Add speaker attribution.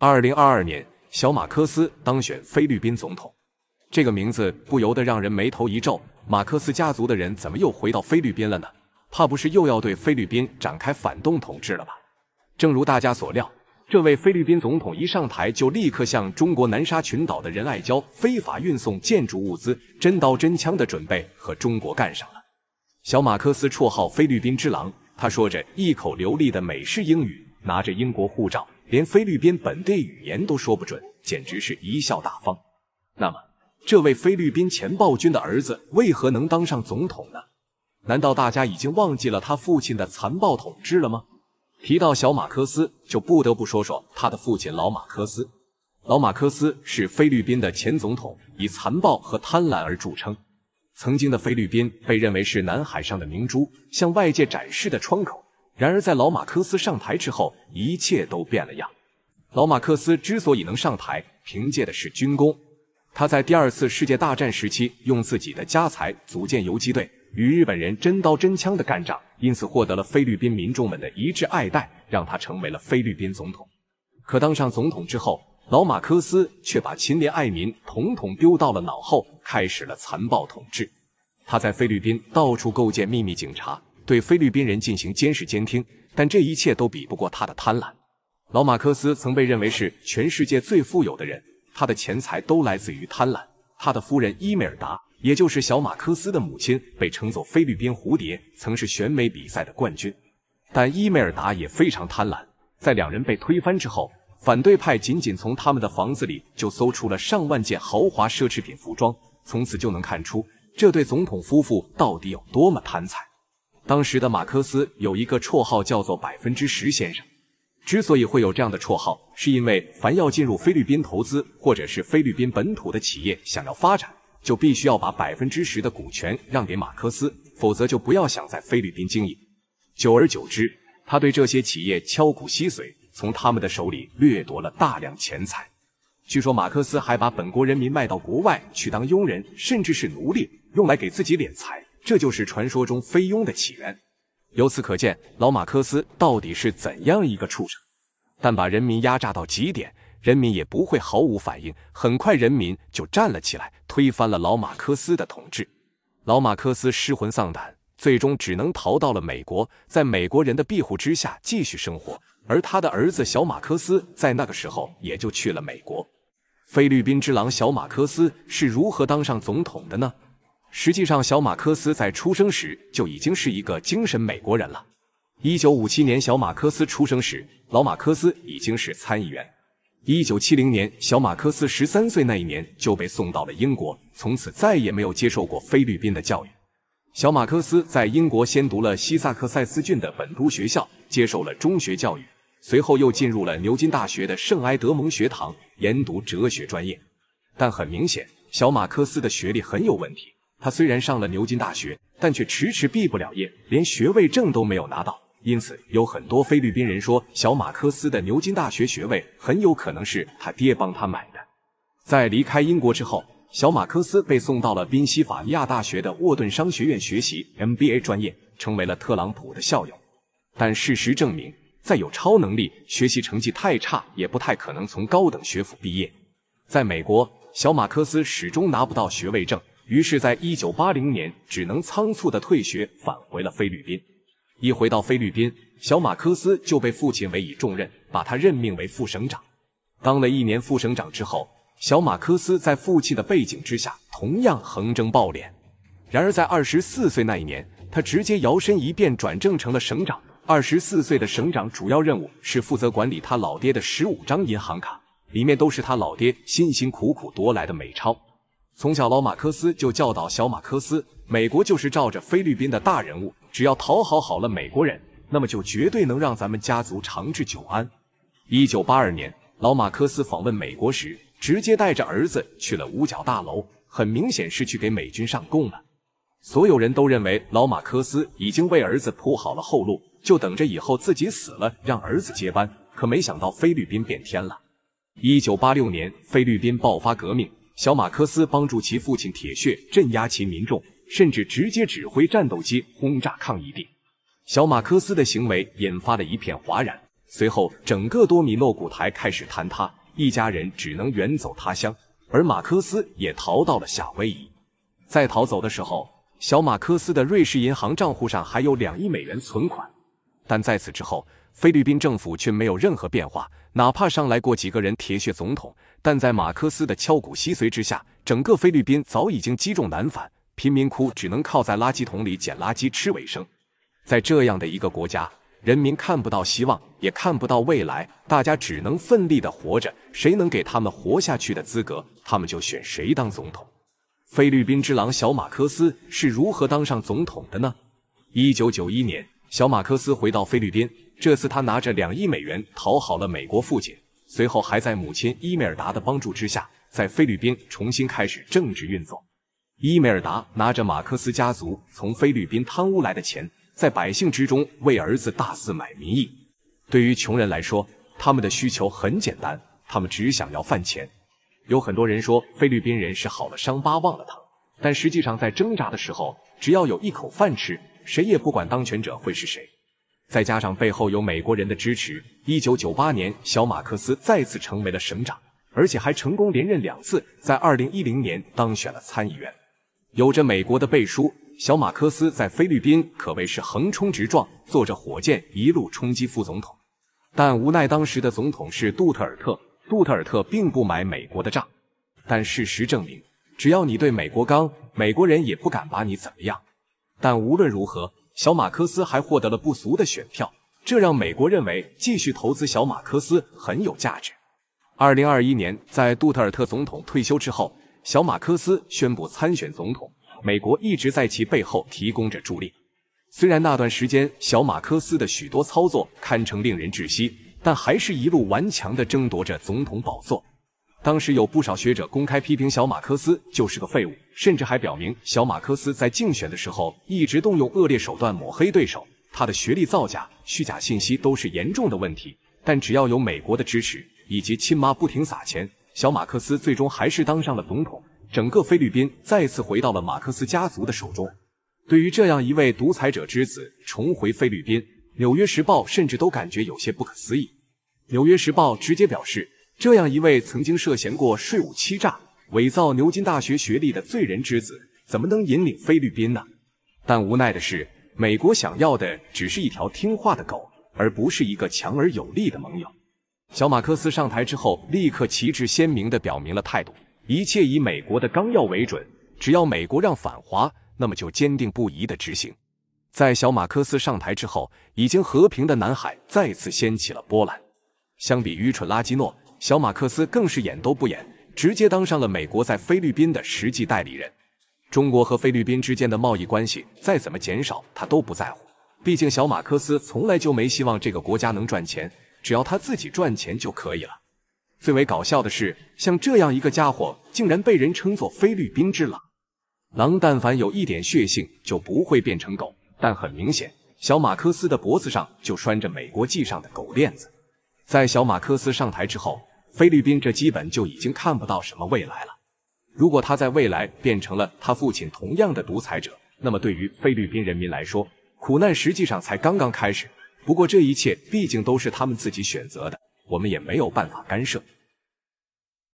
Speaker 1: 二零二二年，小马克思当选菲律宾总统，这个名字不由得让人眉头一皱。马克思家族的人怎么又回到菲律宾了呢？怕不是又要对菲律宾展开反动统治了吧？正如大家所料，这位菲律宾总统一上台就立刻向中国南沙群岛的仁爱礁非法运送建筑物资，真刀真枪的准备和中国干上了。小马克思绰号“菲律宾之狼”，他说着一口流利的美式英语，拿着英国护照。连菲律宾本地语言都说不准，简直是贻笑大方。那么，这位菲律宾前暴君的儿子为何能当上总统呢？难道大家已经忘记了他父亲的残暴统治了吗？提到小马克思，就不得不说说他的父亲老马克思。老马克思是菲律宾的前总统，以残暴和贪婪而著称。曾经的菲律宾被认为是南海上的明珠，向外界展示的窗口。然而，在老马克思上台之后，一切都变了样。老马克思之所以能上台，凭借的是军功。他在第二次世界大战时期，用自己的家财组建游击队，与日本人真刀真枪的干仗，因此获得了菲律宾民众们的一致爱戴，让他成为了菲律宾总统。可当上总统之后，老马克思却把勤廉爱民统统丢到了脑后，开始了残暴统治。他在菲律宾到处构建秘密警察。对菲律宾人进行监视监听，但这一切都比不过他的贪婪。老马克思曾被认为是全世界最富有的人，他的钱财都来自于贪婪。他的夫人伊美尔达，也就是小马克思的母亲，被称作“菲律宾蝴蝶”，曾是选美比赛的冠军。但伊美尔达也非常贪婪。在两人被推翻之后，反对派仅仅从他们的房子里就搜出了上万件豪华奢侈品服装，从此就能看出这对总统夫妇到底有多么贪财。当时的马克思有一个绰号叫做“百分之十先生”。之所以会有这样的绰号，是因为凡要进入菲律宾投资，或者是菲律宾本土的企业想要发展，就必须要把百分之十的股权让给马克思，否则就不要想在菲律宾经营。久而久之，他对这些企业敲骨吸髓，从他们的手里掠夺了大量钱财。据说马克思还把本国人民卖到国外去当佣人，甚至是奴隶，用来给自己敛财。这就是传说中菲佣的起源。由此可见，老马克思到底是怎样一个畜生？但把人民压榨到极点，人民也不会毫无反应。很快，人民就站了起来，推翻了老马克思的统治。老马克思失魂丧胆，最终只能逃到了美国，在美国人的庇护之下继续生活。而他的儿子小马克思在那个时候也就去了美国。菲律宾之狼小马克思是如何当上总统的呢？实际上，小马克思在出生时就已经是一个精神美国人了。一九五七年，小马克思出生时，老马克思已经是参议员。一九七零年，小马克思十三岁那一年就被送到了英国，从此再也没有接受过菲律宾的教育。小马克思在英国先读了西萨克塞斯郡的本都学校，接受了中学教育，随后又进入了牛津大学的圣埃德蒙学堂研读哲学专业。但很明显，小马克思的学历很有问题。他虽然上了牛津大学，但却迟迟毕不了业，连学位证都没有拿到。因此，有很多菲律宾人说，小马克思的牛津大学学位很有可能是他爹帮他买的。在离开英国之后，小马克思被送到了宾夕法尼亚大学的沃顿商学院学习 MBA 专业，成为了特朗普的校友。但事实证明，再有超能力，学习成绩太差，也不太可能从高等学府毕业。在美国，小马克思始终拿不到学位证。于是，在一九八零年，只能仓促的退学，返回了菲律宾。一回到菲律宾，小马克思就被父亲委以重任，把他任命为副省长。当了一年副省长之后，小马克思在父亲的背景之下，同样横征暴敛。然而，在二十四岁那一年，他直接摇身一变，转正成了省长。二十四岁的省长主要任务是负责管理他老爹的十五张银行卡，里面都是他老爹辛辛苦苦夺来的美钞。从小，老马科斯就教导小马科斯，美国就是照着菲律宾的大人物，只要讨好好了美国人，那么就绝对能让咱们家族长治久安。一九八二年，老马科斯访问美国时，直接带着儿子去了五角大楼，很明显是去给美军上供了。所有人都认为老马科斯已经为儿子铺好了后路，就等着以后自己死了让儿子接班。可没想到，菲律宾变天了。一九八六年，菲律宾爆发革命。小马克斯帮助其父亲铁血镇压其民众，甚至直接指挥战斗机轰炸抗议地。小马克斯的行为引发了一片哗然，随后整个多米诺骨牌开始坍塌，一家人只能远走他乡，而马克斯也逃到了夏威夷。在逃走的时候，小马克斯的瑞士银行账户上还有两亿美元存款，但在此之后。菲律宾政府却没有任何变化，哪怕上来过几个人铁血总统，但在马克思的敲鼓吸髓之下，整个菲律宾早已经积重难返，贫民窟只能靠在垃圾桶里捡垃圾吃为生。在这样的一个国家，人民看不到希望，也看不到未来，大家只能奋力的活着。谁能给他们活下去的资格，他们就选谁当总统。菲律宾之狼小马克思是如何当上总统的呢？一九九一年，小马克思回到菲律宾。这次他拿着两亿美元讨好了美国父亲，随后还在母亲伊美尔达的帮助之下，在菲律宾重新开始政治运作。伊美尔达拿着马克思家族从菲律宾贪污来的钱，在百姓之中为儿子大肆买民意。对于穷人来说，他们的需求很简单，他们只想要饭钱。有很多人说菲律宾人是好了伤疤忘了疼，但实际上在挣扎的时候，只要有一口饭吃，谁也不管当权者会是谁。再加上背后有美国人的支持，一九九八年，小马克思再次成为了省长，而且还成功连任两次，在二零一零年当选了参议员。有着美国的背书，小马克思在菲律宾可谓是横冲直撞，坐着火箭一路冲击副总统。但无奈当时的总统是杜特尔特，杜特尔特并不买美国的账。但事实证明，只要你对美国刚，美国人也不敢把你怎么样。但无论如何。小马科斯还获得了不俗的选票，这让美国认为继续投资小马科斯很有价值。二零二一年，在杜特尔特总统退休之后，小马科斯宣布参选总统，美国一直在其背后提供着助力。虽然那段时间小马科斯的许多操作堪称令人窒息，但还是一路顽强地争夺着总统宝座。当时有不少学者公开批评小马克思就是个废物，甚至还表明小马克思在竞选的时候一直动用恶劣手段抹黑对手，他的学历造假、虚假信息都是严重的问题。但只要有美国的支持以及亲妈不停撒钱，小马克思最终还是当上了总统，整个菲律宾再次回到了马克思家族的手中。对于这样一位独裁者之子重回菲律宾，《纽约时报》甚至都感觉有些不可思议，《纽约时报》直接表示。这样一位曾经涉嫌过税务欺诈、伪造牛津大学学历的罪人之子，怎么能引领菲律宾呢？但无奈的是，美国想要的只是一条听话的狗，而不是一个强而有力的盟友。小马克思上台之后，立刻旗帜鲜明的表明了态度：一切以美国的纲要为准，只要美国让反华，那么就坚定不移的执行。在小马克思上台之后，已经和平的南海再次掀起了波澜。相比愚蠢拉基诺。小马克思更是演都不演，直接当上了美国在菲律宾的实际代理人。中国和菲律宾之间的贸易关系再怎么减少，他都不在乎。毕竟小马克思从来就没希望这个国家能赚钱，只要他自己赚钱就可以了。最为搞笑的是，像这样一个家伙，竟然被人称作菲律宾之狼。狼但凡有一点血性，就不会变成狗。但很明显，小马克思的脖子上就拴着美国系上的狗链子。在小马克思上台之后。菲律宾这基本就已经看不到什么未来了。如果他在未来变成了他父亲同样的独裁者，那么对于菲律宾人民来说，苦难实际上才刚刚开始。不过这一切毕竟都是他们自己选择的，我们也没有办法干涉。